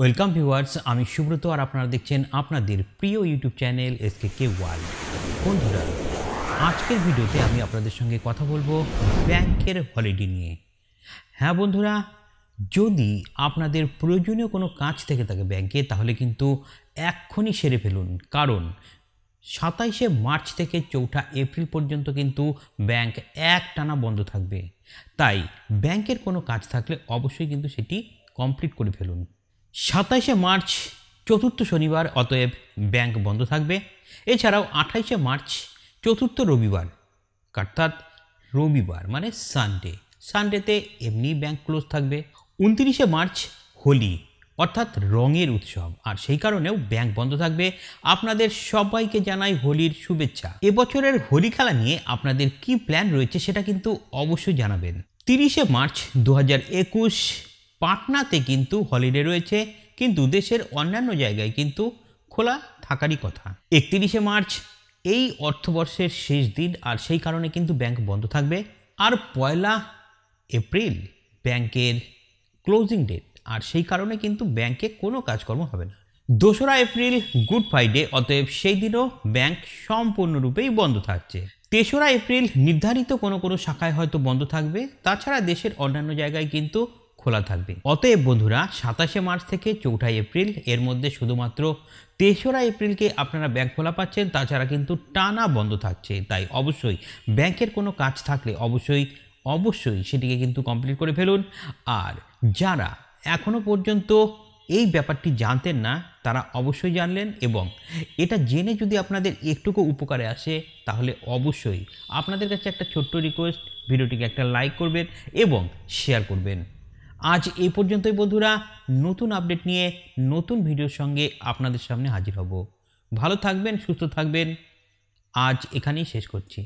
welcome viewers আমি সুব্রত আর আপনারা দেখছেন আপনাদের প্রিয় YouTube channel S K K world বন্ধুরা আজকের ভিডিওতে আমি আপনাদের সঙ্গে কথা বলবো ব্যাংকের হলিডে নিয়ে হ্যাঁ বন্ধুরা যদি আপনাদের প্রয়োজনীয় কোনো কাজ থেকে থাকে ব্যাংকে তাহলে কিন্তু এক্ষুনি সেরে ফেলুন কারণ সাতাইশে মার্চ থেকে চৌঠা এপ্রিল পর্যন্ত কিন্তু ব্যাংক এক টানা বন্ধ থাকবে তাই ব্যাংকের কোনো কাজ থাকলে অবশ্যই কিন্তু সেটি কমপ্লিট করে ফেলুন সাতাইশে মার্চ চতুর্থ শনিবার অতএব ব্যাংক বন্ধ থাকবে এছাড়াও আঠাইশে মার্চ চতুর্থ রবিবার অর্থাৎ রবিবার মানে সানডে সানডেতে এমনি ব্যাংক ক্লোজ থাকবে উনত্রিশে মার্চ হোলি অর্থাৎ রঙের উৎসব আর সেই কারণেও ব্যাংক বন্ধ থাকবে আপনাদের সবাইকে জানাই হোলির শুভেচ্ছা এবছরের হোলি খেলা নিয়ে আপনাদের কি প্ল্যান রয়েছে সেটা কিন্তু অবশ্যই জানাবেন তিরিশে মার্চ দু হাজার একুশ পাটনাতে কিন্তু হলিডে রয়েছে কিন্তু দেশের অন্যান্য জায়গায় কিন্তু খোলা থাকারই কথা একত্রিশে মার্চ এই অর্থবর্ষের শেষ দিন আর সেই কারণে কিন্তু ব্যাংক বন্ধ থাকবে আর পয়লা এপ্রিল ব্যাংকের ক্লোজিং ডেট আর সেই কারণে কিন্তু ব্যাংকে কোনো কাজকর্ম হবে না দোসরা এপ্রিল গুড ফ্রাইডে অতএব সেই দিনও ব্যাংক সম্পূর্ণরূপেই বন্ধ থাকছে তেসরা এপ্রিল নির্ধারিত কোনো কোনো শাখায় হয়তো বন্ধ থাকবে তাছাড়া দেশের অন্যান্য জায়গায় কিন্তু খোলা থাকবে অতএব বন্ধুরা সাতাশে মার্চ থেকে চৌঠা এপ্রিল এর মধ্যে শুধুমাত্র তেসরা এপ্রিলকে আপনারা ব্যাংক খোলা পাচ্ছেন তাছাড়া কিন্তু টানা বন্ধ থাকছে তাই অবশ্যই ব্যাংকের কোনো কাজ থাকলে অবশ্যই অবশ্যই সেটিকে কিন্তু কমপ্লিট করে ফেলুন আর যারা এখনও পর্যন্ত এই ব্যাপারটি জানতেন না তারা অবশ্যই জানলেন এবং এটা জেনে যদি আপনাদের একটুকু উপকারে আসে তাহলে অবশ্যই আপনাদের কাছে একটা ছোট্ট রিকোয়েস্ট ভিডিওটিকে একটা লাইক করবেন এবং শেয়ার করবেন আজ এই পর্যন্তই বন্ধুরা নতুন আপডেট নিয়ে নতুন ভিডিওর সঙ্গে আপনাদের সামনে হাজির হব ভালো থাকবেন সুস্থ থাকবেন আজ এখানেই শেষ করছি